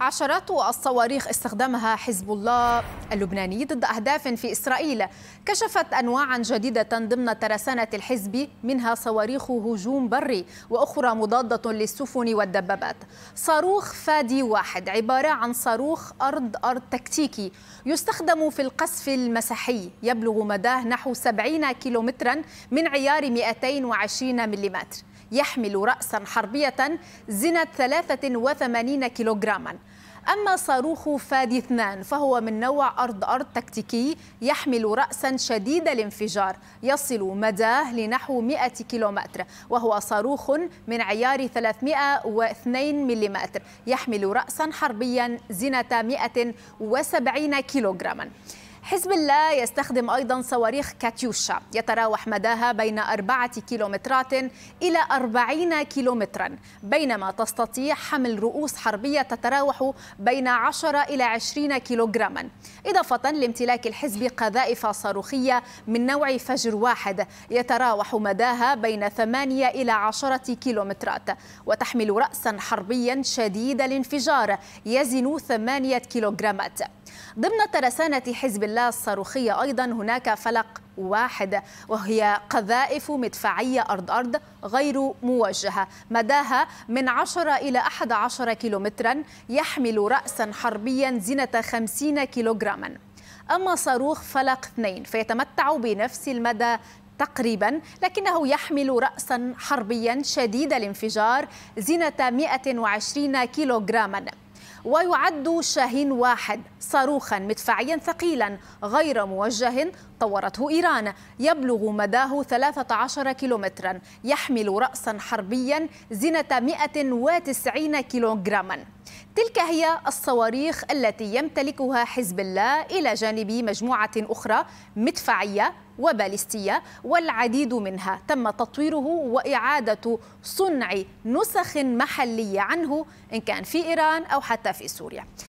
عشرات الصواريخ استخدمها حزب الله اللبناني ضد أهداف في إسرائيل كشفت أنواعا جديدة ضمن ترسانة الحزب منها صواريخ هجوم بري وأخرى مضادة للسفن والدبابات صاروخ فادي واحد عبارة عن صاروخ أرض أرض تكتيكي يستخدم في القصف المسحي يبلغ مداه نحو 70 كيلومترا من عيار 220 ملم يحمل رأسا حربية زنة 83 كيلوغراما أما صاروخ فادي اثنان فهو من نوع أرض أرض تكتيكي يحمل رأسا شديد الانفجار يصل مداه لنحو 100 كيلومتر وهو صاروخ من عيار 302 ملم يحمل رأسا حربيا زنة 170 كيلوغراما حزب الله يستخدم أيضا صواريخ كاتيوشا يتراوح مداها بين أربعة كيلومترات إلى أربعين كيلومترا بينما تستطيع حمل رؤوس حربية تتراوح بين عشرة إلى عشرين كيلوغراما إضافة لامتلاك الحزب قذائف صاروخية من نوع فجر واحد يتراوح مداها بين ثمانية إلى عشرة كيلومترات وتحمل رأسا حربيا شديد الانفجار يزن ثمانية كيلوغرامات ضمن ترسانة حزب الله الصاروخية أيضا هناك فلق واحد وهي قذائف مدفعية أرض أرض غير موجهة مداها من 10 إلى 11 كيلومترا يحمل رأسا حربيا زنة 50 كيلوغراما أما صاروخ فلق اثنين فيتمتع بنفس المدى تقريبا لكنه يحمل رأسا حربيا شديد الانفجار زنة 120 كيلوغراما ويعد شاهين واحد صاروخا مدفعيا ثقيلا غير موجه طورته إيران يبلغ مداه 13 كيلومترا يحمل رأسا حربيا زنة 190 كيلوغراما تلك هي الصواريخ التي يمتلكها حزب الله إلى جانب مجموعة أخرى مدفعية وباليستية والعديد منها تم تطويره وإعادة صنع نسخ محلية عنه إن كان في إيران أو حتى في سوريا